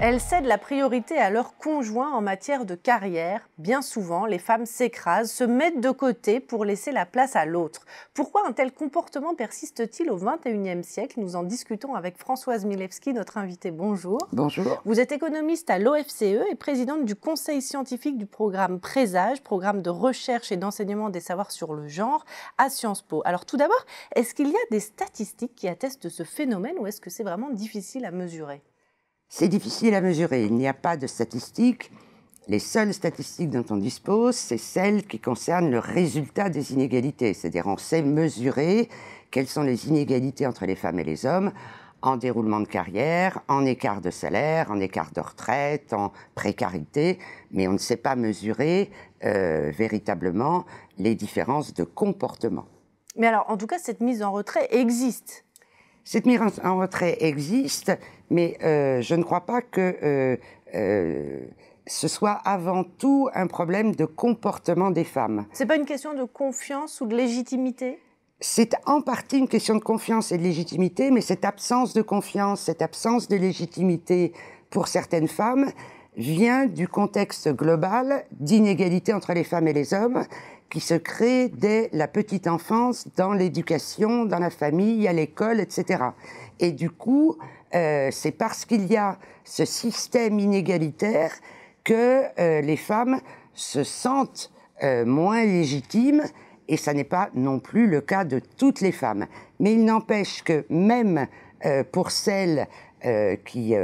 Elles cèdent la priorité à leur conjoint en matière de carrière. Bien souvent, les femmes s'écrasent, se mettent de côté pour laisser la place à l'autre. Pourquoi un tel comportement persiste-t-il au XXIe siècle Nous en discutons avec Françoise Milewski, notre invitée. Bonjour. Bonjour. Vous êtes économiste à l'OFCE et présidente du conseil scientifique du programme Présage, programme de recherche et d'enseignement des savoirs sur le genre à Sciences Po. Alors tout d'abord, est-ce qu'il y a des statistiques qui attestent ce phénomène ou est-ce que c'est vraiment difficile à mesurer c'est difficile à mesurer, il n'y a pas de statistiques. Les seules statistiques dont on dispose, c'est celles qui concernent le résultat des inégalités, c'est-à-dire on sait mesurer quelles sont les inégalités entre les femmes et les hommes en déroulement de carrière, en écart de salaire, en écart de retraite, en précarité, mais on ne sait pas mesurer euh, véritablement les différences de comportement. Mais alors, en tout cas, cette mise en retrait existe. Cette mise en retrait existe mais euh, je ne crois pas que euh, euh, ce soit avant tout un problème de comportement des femmes. C'est pas une question de confiance ou de légitimité c'est en partie une question de confiance et de légitimité, mais cette absence de confiance, cette absence de légitimité pour certaines femmes vient du contexte global d'inégalité entre les femmes et les hommes qui se crée dès la petite enfance, dans l'éducation, dans la famille, à l'école, etc. Et du coup, euh, c'est parce qu'il y a ce système inégalitaire que euh, les femmes se sentent euh, moins légitimes, et ça n'est pas non plus le cas de toutes les femmes. Mais il n'empêche que même pour celles qui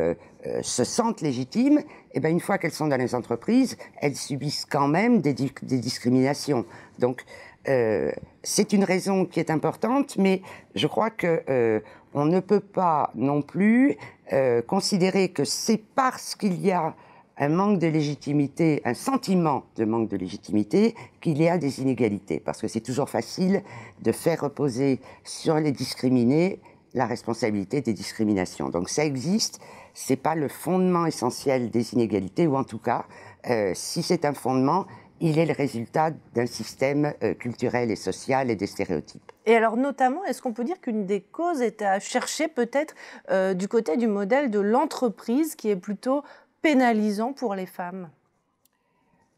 se sentent légitimes, eh ben, une fois qu'elles sont dans les entreprises, elles subissent quand même des, discriminations. Donc, euh, c'est une raison qui est importante, mais je crois que euh, on ne peut pas non plus euh, considérer que c'est parce qu'il y a un manque de légitimité, un sentiment de manque de légitimité, qu'il y a des inégalités. Parce que c'est toujours facile de faire reposer sur les discriminés la responsabilité des discriminations. Donc ça existe, ce n'est pas le fondement essentiel des inégalités, ou en tout cas, euh, si c'est un fondement, il est le résultat d'un système euh, culturel et social et des stéréotypes. Et alors notamment, est-ce qu'on peut dire qu'une des causes est à chercher peut-être euh, du côté du modèle de l'entreprise qui est plutôt pénalisant pour les femmes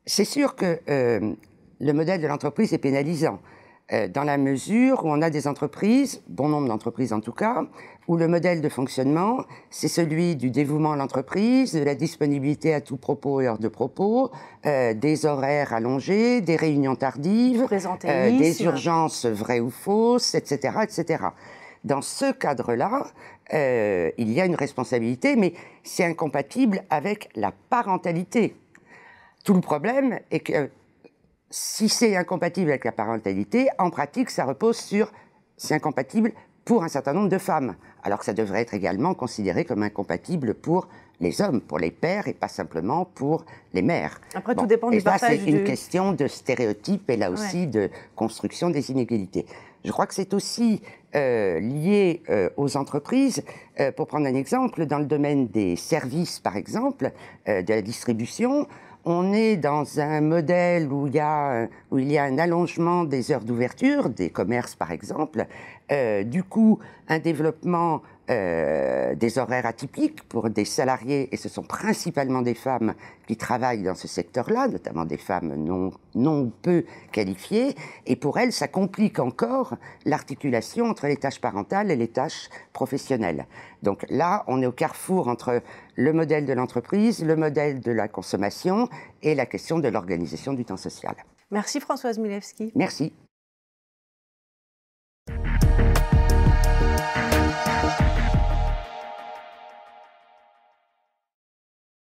C'est sûr que le modèle de l'entreprise est pénalisant. Euh, dans la mesure où on a des entreprises, bon nombre d'entreprises en tout cas, où le modèle de fonctionnement, c'est celui du dévouement à l'entreprise, de la disponibilité à tout propos et hors de propos, euh, des horaires allongés, des réunions tardives, euh, des urgences vraies ou fausses, etc. etc. Dans ce cadre-là, euh, il y a une responsabilité, mais c'est incompatible avec la parentalité. Tout le problème est que si c'est incompatible avec la parentalité, en pratique, ça repose sur c'est incompatible pour un certain nombre de femmes, alors que ça devrait être également considéré comme incompatible pour les hommes, pour les pères et pas simplement pour les mères. Après, tout dépend et du là, c'est une question de stéréotypes et là aussi de construction des inégalités. Je crois que c'est aussi euh, lié euh, aux entreprises. Euh, pour prendre un exemple, dans le domaine des services, par exemple, de la distribution, on est dans un modèle euh, où il y a, un allongement des heures d'ouverture, des commerces par exemple, euh, du coup un développement euh, des horaires atypiques pour des salariés, et ce sont principalement des femmes qui travaillent dans ce secteur-là, notamment des femmes non, non peu qualifiées, et pour elles, ça complique encore l'articulation entre les tâches parentales et les tâches professionnelles. Donc là, on est au carrefour entre le modèle de l'entreprise, le modèle de la consommation et la question de l'organisation du temps social. Merci Françoise Milewski. Merci.